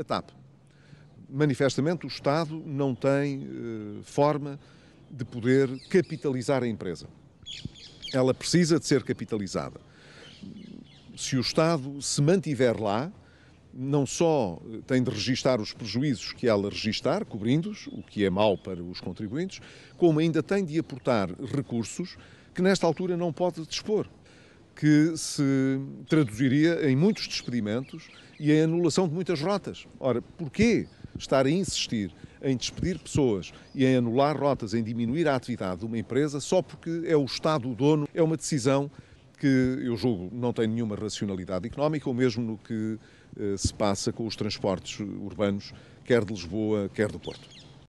a TAP. Manifestamente, o Estado não tem eh, forma de poder capitalizar a empresa. Ela precisa de ser capitalizada. Se o Estado se mantiver lá, não só eh, tem de registar os prejuízos que ela registar, cobrindo-os, o que é mau para os contribuintes, como ainda tem de aportar recursos que nesta altura não pode dispor que se traduziria em muitos despedimentos e em anulação de muitas rotas. Ora, porquê estar a insistir em despedir pessoas e em anular rotas, em diminuir a atividade de uma empresa, só porque é o Estado o dono, é uma decisão que eu julgo não tem nenhuma racionalidade económica, ou mesmo no que eh, se passa com os transportes urbanos, quer de Lisboa, quer do Porto.